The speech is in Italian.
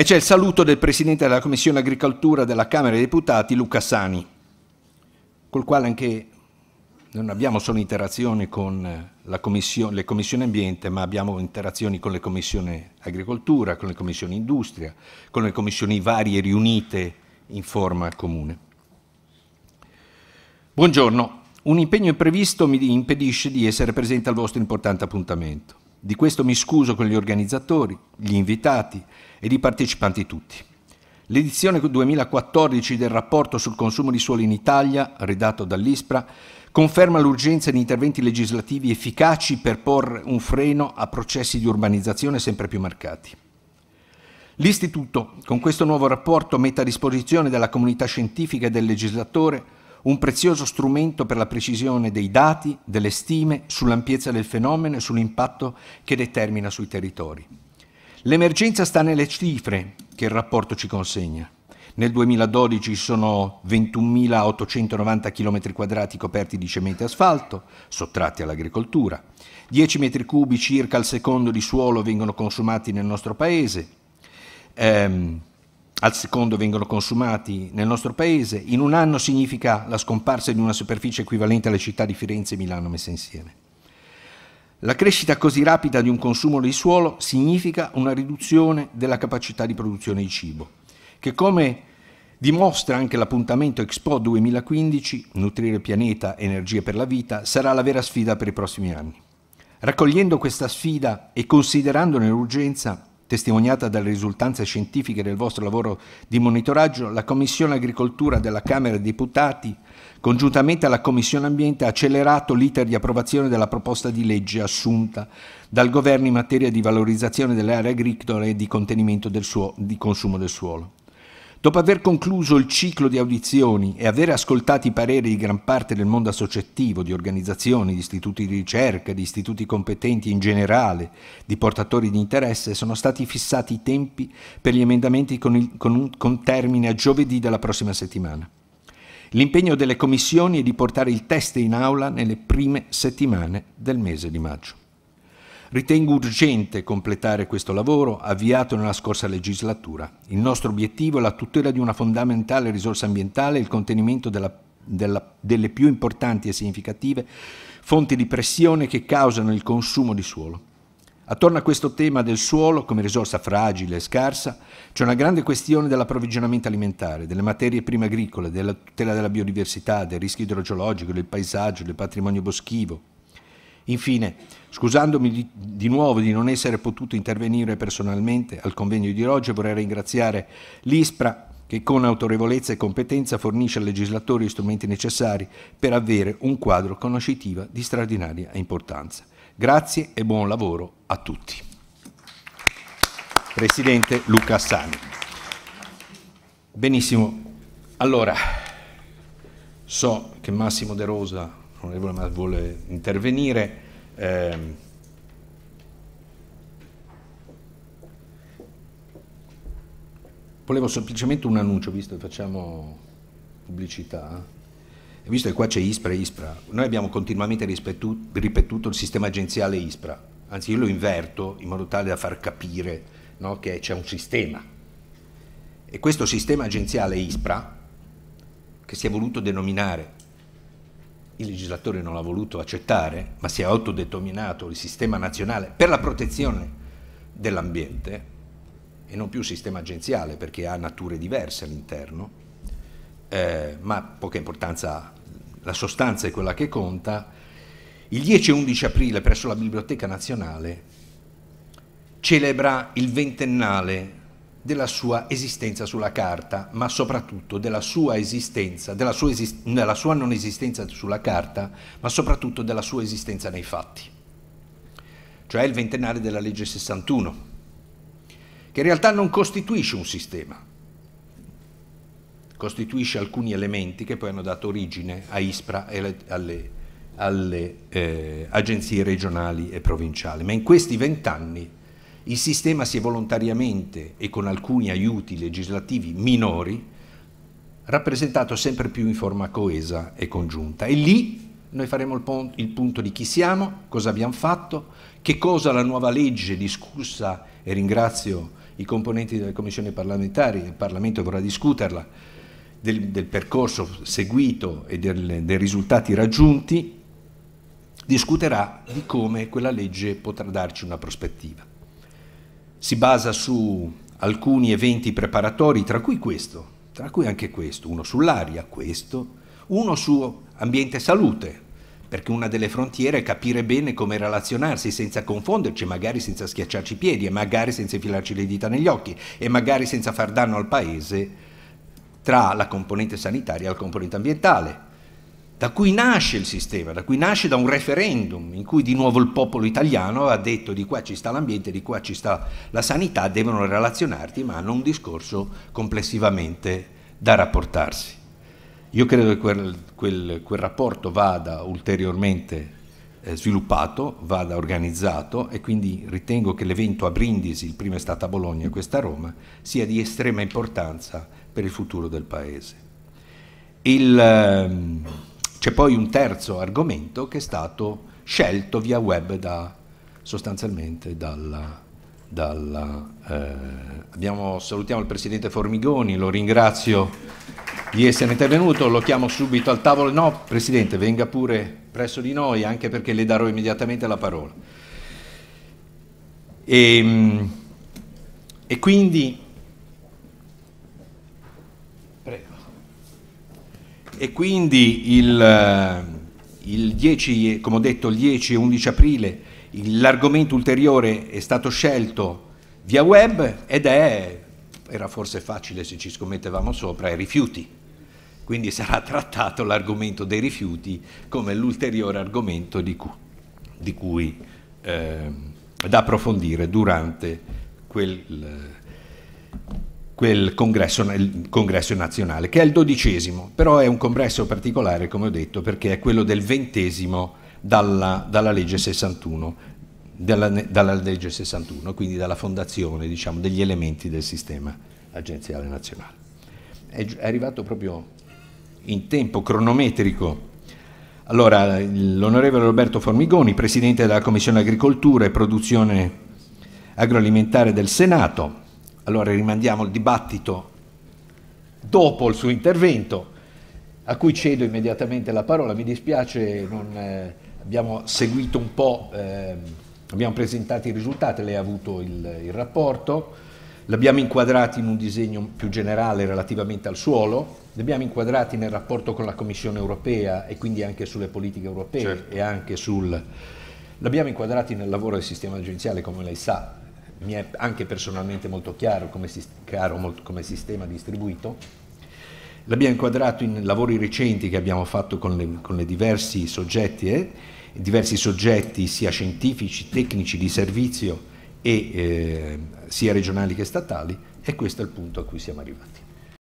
E c'è il saluto del Presidente della Commissione Agricoltura della Camera dei Deputati, Luca Sani, col quale anche non abbiamo solo interazioni con eh, commissione, le commissioni ambiente, ma abbiamo interazioni con le commissioni agricoltura, con le commissioni industria, con le commissioni varie riunite in forma comune. Buongiorno, un impegno imprevisto mi impedisce di essere presente al vostro importante appuntamento. Di questo mi scuso con gli organizzatori, gli invitati ed i partecipanti tutti. L'edizione 2014 del rapporto sul consumo di suolo in Italia, redatto dall'ISPRA, conferma l'urgenza di interventi legislativi efficaci per porre un freno a processi di urbanizzazione sempre più marcati. L'Istituto, con questo nuovo rapporto, mette a disposizione della comunità scientifica e del legislatore un prezioso strumento per la precisione dei dati, delle stime, sull'ampiezza del fenomeno e sull'impatto che determina sui territori. L'emergenza sta nelle cifre che il rapporto ci consegna. Nel 2012 sono 21.890 km quadrati coperti di cemento e asfalto, sottratti all'agricoltura. 10 metri cubi circa al secondo di suolo vengono consumati nel nostro paese. Ehm, al secondo vengono consumati nel nostro paese, in un anno significa la scomparsa di una superficie equivalente alle città di Firenze e Milano messe insieme. La crescita così rapida di un consumo di suolo significa una riduzione della capacità di produzione di cibo, che come dimostra anche l'appuntamento Expo 2015, Nutrire pianeta, energia per la vita, sarà la vera sfida per i prossimi anni. Raccogliendo questa sfida e considerandone l'urgenza, testimoniata dalle risultanze scientifiche del vostro lavoro di monitoraggio, la Commissione Agricoltura della Camera dei Deputati, congiuntamente alla Commissione Ambiente, ha accelerato l'iter di approvazione della proposta di legge assunta dal Governo in materia di valorizzazione delle aree agricole e di contenimento del suo, di consumo del suolo. Dopo aver concluso il ciclo di audizioni e aver ascoltato i pareri di gran parte del mondo associativo, di organizzazioni, di istituti di ricerca, di istituti competenti in generale, di portatori di interesse, sono stati fissati i tempi per gli emendamenti con, il, con, un, con termine a giovedì della prossima settimana. L'impegno delle commissioni è di portare il test in aula nelle prime settimane del mese di maggio. Ritengo urgente completare questo lavoro avviato nella scorsa legislatura. Il nostro obiettivo è la tutela di una fondamentale risorsa ambientale e il contenimento della, della, delle più importanti e significative fonti di pressione che causano il consumo di suolo. Attorno a questo tema del suolo come risorsa fragile e scarsa c'è una grande questione dell'approvvigionamento alimentare, delle materie prime agricole, della tutela della biodiversità, del rischio idrogeologico, del paesaggio, del patrimonio boschivo, Infine, scusandomi di, di, nuovo di non essere potuto intervenire personalmente al convegno di oggi, vorrei ringraziare l'ISPRA che con autorevolezza e competenza fornisce al legislatore gli strumenti necessari per avere un quadro conoscitivo di straordinaria importanza. Grazie e buon lavoro a tutti. Presidente Luca Sani. Benissimo, allora so che Massimo De Rosa L'onorevole Mas vuole intervenire. Eh, volevo semplicemente un annuncio, visto che facciamo pubblicità, eh. visto che qua c'è ISPRA e ISPRA, noi abbiamo continuamente ripetuto il sistema agenziale ISPRA, anzi io lo inverto in modo tale da far capire no, che c'è un sistema. E questo sistema agenziale ISPRA, che si è voluto denominare il legislatore non l'ha voluto accettare, ma si è autodeterminato il sistema nazionale per la protezione dell'ambiente e non più sistema agenziale perché ha nature diverse all'interno, eh, ma poca importanza La sostanza è quella che conta. Il 10 e 11 aprile presso la Biblioteca Nazionale celebra il ventennale della sua esistenza sulla carta, ma soprattutto della sua esistenza, della sua, esist della sua non esistenza sulla carta, ma soprattutto della sua esistenza nei fatti. Cioè il ventennale della legge 61, che in realtà non costituisce un sistema, costituisce alcuni elementi che poi hanno dato origine a ISPRA e alle, alle eh, agenzie regionali e provinciali. Ma in questi vent'anni il sistema si è volontariamente e con alcuni aiuti legislativi minori rappresentato sempre più in forma coesa e congiunta. E lì noi faremo il, pon- il punto di chi siamo, cosa abbiamo fatto, che cosa la nuova legge discussa, e ringrazio i componenti delle commissioni parlamentari, il Parlamento vorrà discuterla, del, del percorso seguito e del, dei risultati raggiunti, discuterà di come quella legge potrà darci una prospettiva si basa su alcuni eventi preparatori, tra cui questo, tra cui anche questo, uno sull'aria, questo, uno su ambiente e salute, perché una delle frontiere è capire bene come relazionarsi senza confonderci, magari senza schiacciarci i piedi, e magari senza infilarci le dita negli occhi, e magari senza far danno al paese tra la componente sanitaria e la componente ambientale da cui nasce il sistema, da cui nasce da un referendum in cui di nuovo il popolo italiano ha detto di qua ci sta l'ambiente, di qua ci sta la sanità, devono relazionarti, ma hanno un discorso complessivamente da rapportarsi. Io credo che quel, quel, quel rapporto vada ulteriormente eh, sviluppato, vada organizzato e quindi ritengo che l'evento a Brindisi, il primo è stato a Bologna e questo a Roma, sia di estrema importanza per il futuro del Paese. Il, ehm, c'è poi un terzo argomento che è stato scelto via web da, sostanzialmente dalla, dalla, eh, abbiamo, salutiamo il Presidente Formigoni, lo ringrazio di essere intervenuto, lo chiamo subito al tavolo. No, Presidente, venga pure presso di noi, anche perché le darò immediatamente la parola. E, ehm, e quindi E quindi il, eh, il 10, come ho detto, il 10 e 11 aprile l'argomento ulteriore è stato scelto via web ed è, era forse facile se ci scommettevamo sopra, i rifiuti. Quindi sarà trattato l'argomento dei rifiuti come l'ulteriore argomento di cui, di cui eh, da approfondire durante quel, quel congresso, congresso, nazionale, che è il dodicesimo, però è un congresso particolare, come ho detto, perché è quello del ventesimo dalla, dalla legge 61, dalla, dalla legge 61, quindi dalla fondazione diciamo, degli elementi del sistema agenziale nazionale. È, è arrivato proprio in tempo cronometrico. Allora, l'onorevole Roberto Formigoni, presidente della Commissione Agricoltura e Produzione Agroalimentare del Senato, allora rimandiamo il dibattito dopo il suo intervento, a cui cedo immediatamente la parola. Mi dispiace, non, eh, abbiamo seguito un po', eh, abbiamo presentato i risultati, lei ha avuto il, il rapporto, l'abbiamo inquadrato in un disegno più generale relativamente al suolo, l'abbiamo inquadrato nel rapporto con la Commissione europea e quindi anche sulle politiche europee certo. e anche sul... L'abbiamo inquadrato nel lavoro del sistema agenziale, come lei sa, mi è anche personalmente molto chiaro come, si, come sistema distribuito. L'abbiamo inquadrato in lavori recenti che abbiamo fatto con, le, con le diversi, soggetti, eh, diversi soggetti, sia scientifici, tecnici di servizio e eh, sia regionali che statali e questo è il punto a cui siamo arrivati.